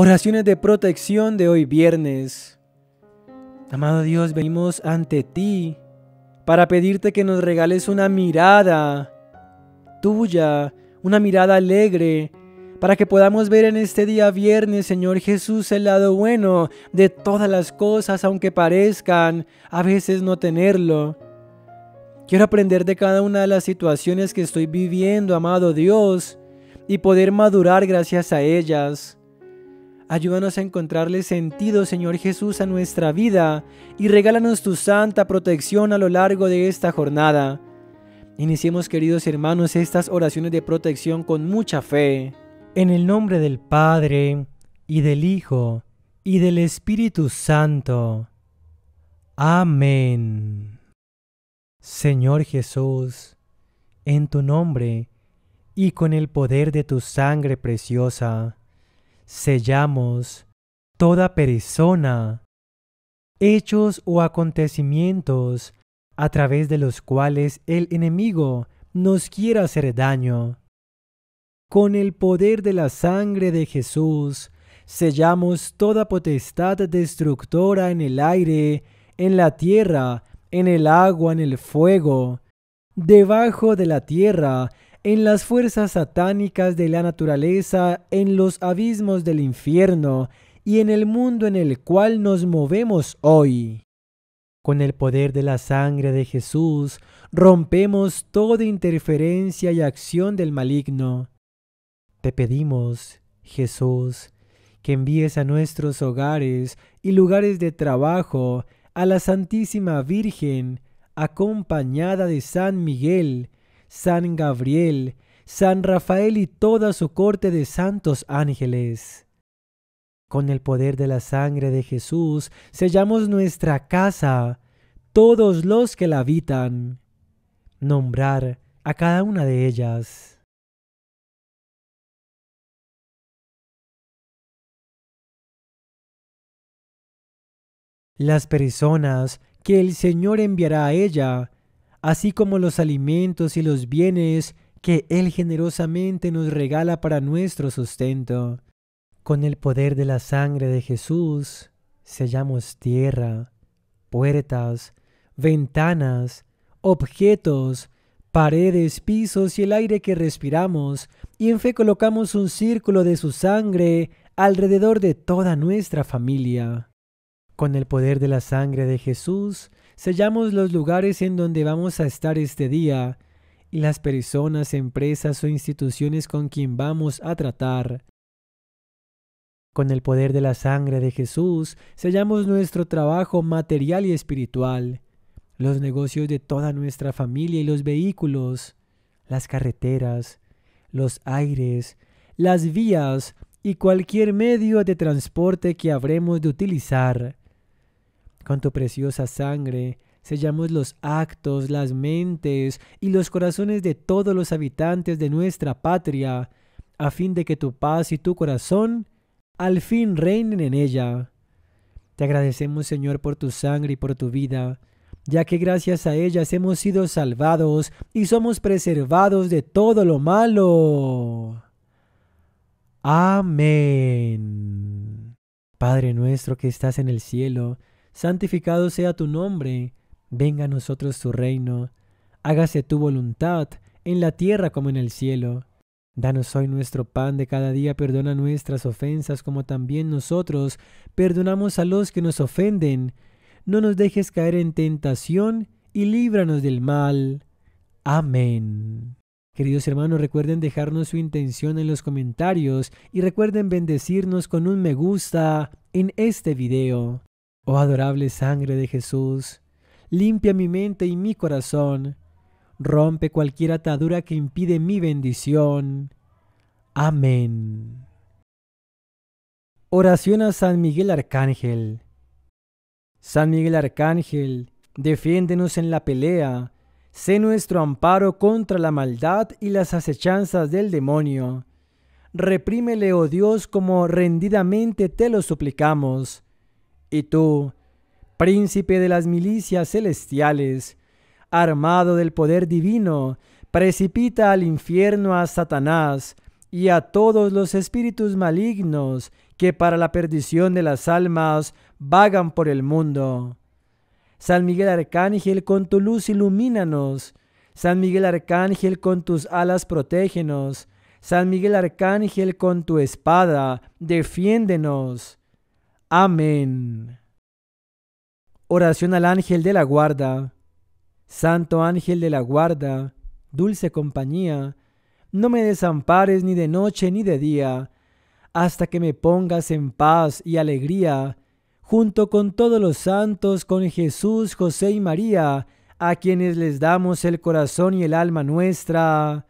Oraciones de protección de hoy viernes. Amado Dios, venimos ante ti para pedirte que nos regales una mirada tuya, una mirada alegre, para que podamos ver en este día viernes, Señor Jesús, el lado bueno de todas las cosas, aunque parezcan a veces no tenerlo. Quiero aprender de cada una de las situaciones que estoy viviendo, amado Dios, y poder madurar gracias a ellas. Ayúdanos a encontrarle sentido, Señor Jesús, a nuestra vida y regálanos tu santa protección a lo largo de esta jornada. Iniciemos, queridos hermanos, estas oraciones de protección con mucha fe. En el nombre del Padre, y del Hijo, y del Espíritu Santo. Amén. Señor Jesús, en tu nombre y con el poder de tu sangre preciosa, sellamos toda persona, hechos o acontecimientos a través de los cuales el enemigo nos quiera hacer daño. Con el poder de la sangre de Jesús, sellamos toda potestad destructora en el aire, en la tierra, en el agua, en el fuego, debajo de la tierra en las fuerzas satánicas de la naturaleza, en los abismos del infierno y en el mundo en el cual nos movemos hoy. Con el poder de la sangre de Jesús, rompemos toda interferencia y acción del maligno. Te pedimos, Jesús, que envíes a nuestros hogares y lugares de trabajo a la Santísima Virgen, acompañada de San Miguel, San Gabriel, San Rafael y toda su corte de santos ángeles. Con el poder de la sangre de Jesús sellamos nuestra casa, todos los que la habitan. Nombrar a cada una de ellas. Las personas que el Señor enviará a ella así como los alimentos y los bienes que Él generosamente nos regala para nuestro sustento. Con el poder de la sangre de Jesús, sellamos tierra, puertas, ventanas, objetos, paredes, pisos y el aire que respiramos, y en fe colocamos un círculo de su sangre alrededor de toda nuestra familia. Con el poder de la sangre de Jesús, sellamos los lugares en donde vamos a estar este día y las personas, empresas o instituciones con quien vamos a tratar. Con el poder de la sangre de Jesús, sellamos nuestro trabajo material y espiritual, los negocios de toda nuestra familia y los vehículos, las carreteras, los aires, las vías y cualquier medio de transporte que habremos de utilizar con tu preciosa sangre, sellamos los actos, las mentes y los corazones de todos los habitantes de nuestra patria, a fin de que tu paz y tu corazón al fin reinen en ella. Te agradecemos, Señor, por tu sangre y por tu vida, ya que gracias a ellas hemos sido salvados y somos preservados de todo lo malo. Amén. Padre nuestro que estás en el cielo, santificado sea tu nombre, venga a nosotros tu reino, hágase tu voluntad, en la tierra como en el cielo. Danos hoy nuestro pan de cada día, perdona nuestras ofensas como también nosotros perdonamos a los que nos ofenden. No nos dejes caer en tentación y líbranos del mal. Amén. Queridos hermanos, recuerden dejarnos su intención en los comentarios y recuerden bendecirnos con un me gusta en este video. Oh adorable sangre de Jesús, limpia mi mente y mi corazón, rompe cualquier atadura que impide mi bendición. Amén. Oración a San Miguel Arcángel. San Miguel Arcángel, defiéndenos en la pelea, sé nuestro amparo contra la maldad y las acechanzas del demonio. Reprímele, oh Dios, como rendidamente te lo suplicamos y tú, príncipe de las milicias celestiales, armado del poder divino, precipita al infierno a Satanás y a todos los espíritus malignos que para la perdición de las almas vagan por el mundo. San Miguel Arcángel, con tu luz ilumínanos. San Miguel Arcángel, con tus alas protégenos. San Miguel Arcángel, con tu espada, defiéndenos. Amén. Oración al ángel de la guarda. Santo ángel de la guarda, dulce compañía, no me desampares ni de noche ni de día, hasta que me pongas en paz y alegría, junto con todos los santos, con Jesús, José y María, a quienes les damos el corazón y el alma nuestra.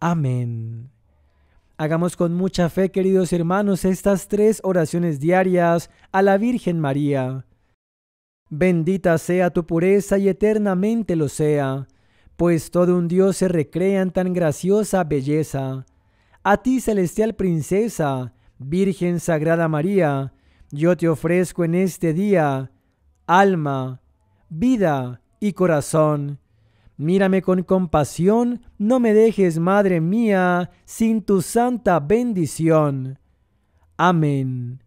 Amén. Hagamos con mucha fe, queridos hermanos, estas tres oraciones diarias a la Virgen María. Bendita sea tu pureza y eternamente lo sea, pues todo un Dios se recrea en tan graciosa belleza. A ti, celestial princesa, Virgen Sagrada María, yo te ofrezco en este día alma, vida y corazón Mírame con compasión, no me dejes, Madre mía, sin tu santa bendición. Amén.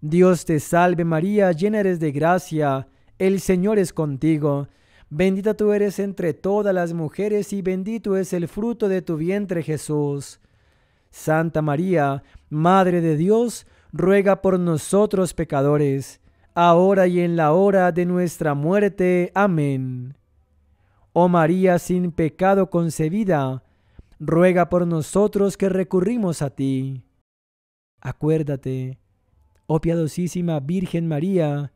Dios te salve María, llena eres de gracia, el Señor es contigo. Bendita tú eres entre todas las mujeres y bendito es el fruto de tu vientre Jesús. Santa María, Madre de Dios, ruega por nosotros pecadores, ahora y en la hora de nuestra muerte. Amén. Oh María sin pecado concebida, ruega por nosotros que recurrimos a ti. Acuérdate, oh piadosísima Virgen María,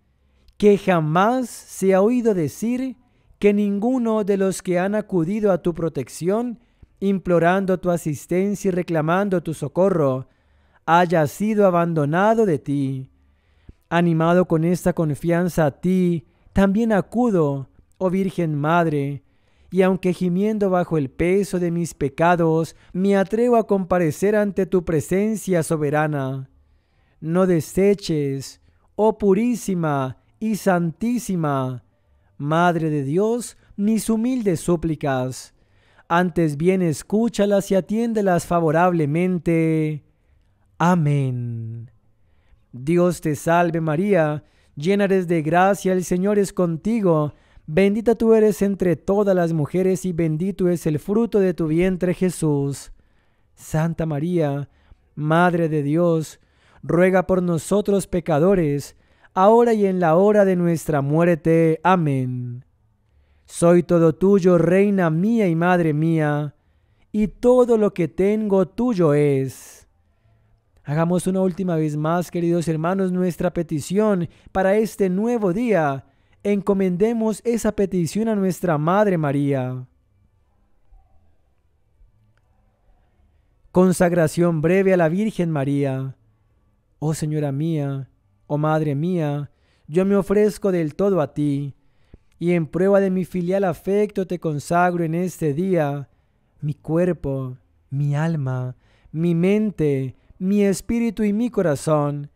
que jamás se ha oído decir que ninguno de los que han acudido a tu protección, implorando tu asistencia y reclamando tu socorro, haya sido abandonado de ti. Animado con esta confianza a ti, también acudo, oh Virgen Madre, y aunque gimiendo bajo el peso de mis pecados, me atrevo a comparecer ante tu presencia soberana. No deseches, oh purísima y santísima, Madre de Dios, mis humildes súplicas. Antes bien escúchalas y atiéndelas favorablemente. Amén. Dios te salve María, llena eres de gracia, el Señor es contigo Bendita tú eres entre todas las mujeres y bendito es el fruto de tu vientre Jesús. Santa María, Madre de Dios, ruega por nosotros pecadores, ahora y en la hora de nuestra muerte. Amén. Soy todo tuyo, Reina mía y Madre mía, y todo lo que tengo tuyo es. Hagamos una última vez más, queridos hermanos, nuestra petición para este nuevo día encomendemos esa petición a nuestra Madre María. Consagración breve a la Virgen María. Oh Señora mía, oh Madre mía, yo me ofrezco del todo a ti, y en prueba de mi filial afecto te consagro en este día mi cuerpo, mi alma, mi mente, mi espíritu y mi corazón,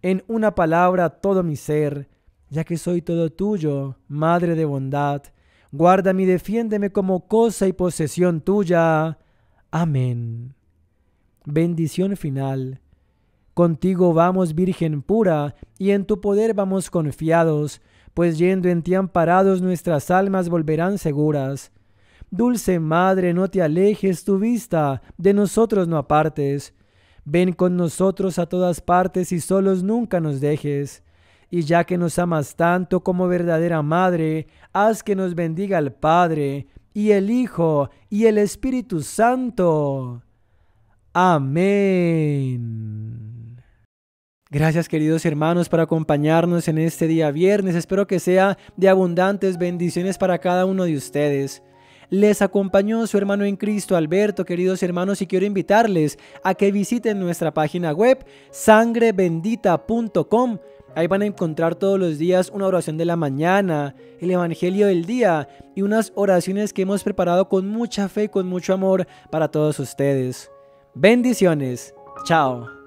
en una palabra todo mi ser, ya que soy todo tuyo, Madre de bondad. Guárdame y defiéndeme como cosa y posesión tuya. Amén. Bendición final. Contigo vamos, Virgen pura, y en tu poder vamos confiados, pues yendo en ti amparados nuestras almas volverán seguras. Dulce Madre, no te alejes tu vista, de nosotros no apartes. Ven con nosotros a todas partes y solos nunca nos dejes y ya que nos amas tanto como verdadera madre, haz que nos bendiga el Padre, y el Hijo, y el Espíritu Santo. Amén. Gracias queridos hermanos por acompañarnos en este día viernes. Espero que sea de abundantes bendiciones para cada uno de ustedes. Les acompañó su hermano en Cristo Alberto, queridos hermanos, y quiero invitarles a que visiten nuestra página web sangrebendita.com Ahí van a encontrar todos los días una oración de la mañana, el Evangelio del día y unas oraciones que hemos preparado con mucha fe y con mucho amor para todos ustedes. Bendiciones. Chao.